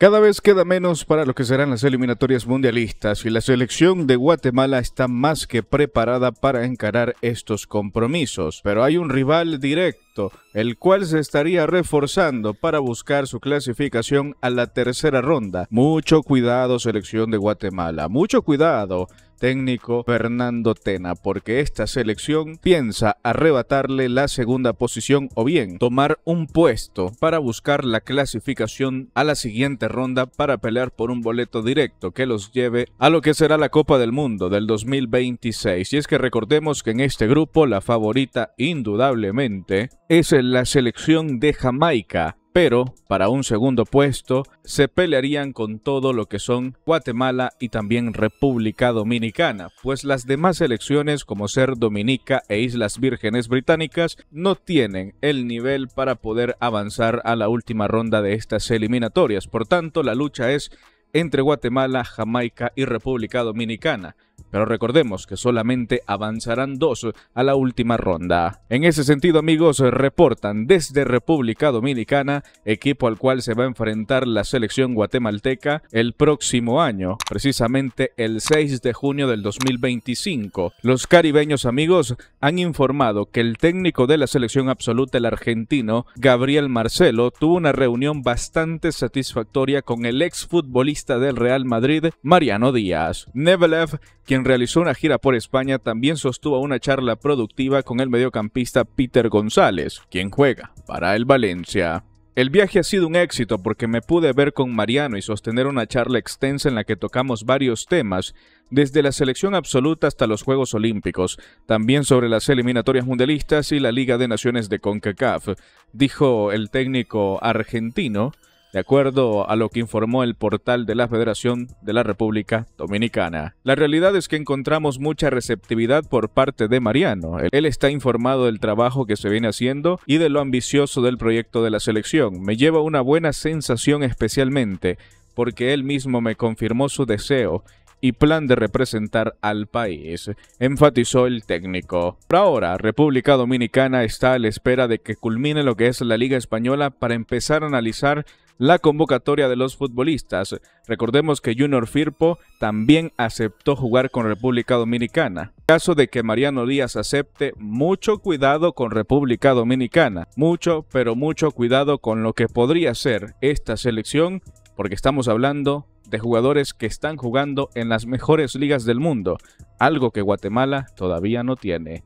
Cada vez queda menos para lo que serán las eliminatorias mundialistas y la selección de Guatemala está más que preparada para encarar estos compromisos, pero hay un rival directo, el cual se estaría reforzando para buscar su clasificación a la tercera ronda. Mucho cuidado selección de Guatemala, mucho cuidado técnico Fernando Tena, porque esta selección piensa arrebatarle la segunda posición o bien tomar un puesto para buscar la clasificación a la siguiente ronda para pelear por un boleto directo que los lleve a lo que será la Copa del Mundo del 2026. Y es que recordemos que en este grupo la favorita indudablemente es la selección de Jamaica, pero para un segundo puesto se pelearían con todo lo que son Guatemala y también República Dominicana, pues las demás elecciones como ser Dominica e Islas Vírgenes Británicas no tienen el nivel para poder avanzar a la última ronda de estas eliminatorias. Por tanto, la lucha es entre Guatemala, Jamaica y República Dominicana pero recordemos que solamente avanzarán dos a la última ronda. En ese sentido, amigos, reportan desde República Dominicana, equipo al cual se va a enfrentar la selección guatemalteca el próximo año, precisamente el 6 de junio del 2025. Los caribeños, amigos, han informado que el técnico de la selección absoluta, el argentino Gabriel Marcelo, tuvo una reunión bastante satisfactoria con el exfutbolista del Real Madrid, Mariano Díaz. Nebelev, quien realizó una gira por España, también sostuvo una charla productiva con el mediocampista Peter González, quien juega para el Valencia. El viaje ha sido un éxito porque me pude ver con Mariano y sostener una charla extensa en la que tocamos varios temas, desde la selección absoluta hasta los Juegos Olímpicos, también sobre las eliminatorias mundialistas y la Liga de Naciones de CONCACAF, dijo el técnico argentino, de acuerdo a lo que informó el portal de la Federación de la República Dominicana. La realidad es que encontramos mucha receptividad por parte de Mariano. Él está informado del trabajo que se viene haciendo y de lo ambicioso del proyecto de la selección. Me lleva una buena sensación especialmente porque él mismo me confirmó su deseo y plan de representar al país, enfatizó el técnico. Por ahora, República Dominicana está a la espera de que culmine lo que es la Liga Española para empezar a analizar la convocatoria de los futbolistas. Recordemos que Junior Firpo también aceptó jugar con República Dominicana. caso de que Mariano Díaz acepte, mucho cuidado con República Dominicana. Mucho, pero mucho cuidado con lo que podría ser esta selección, porque estamos hablando de jugadores que están jugando en las mejores ligas del mundo, algo que Guatemala todavía no tiene.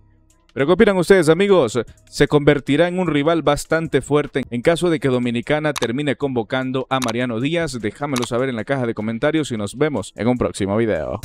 Pero ¿qué opinan ustedes amigos? ¿Se convertirá en un rival bastante fuerte en caso de que Dominicana termine convocando a Mariano Díaz? Déjamelo saber en la caja de comentarios y nos vemos en un próximo video.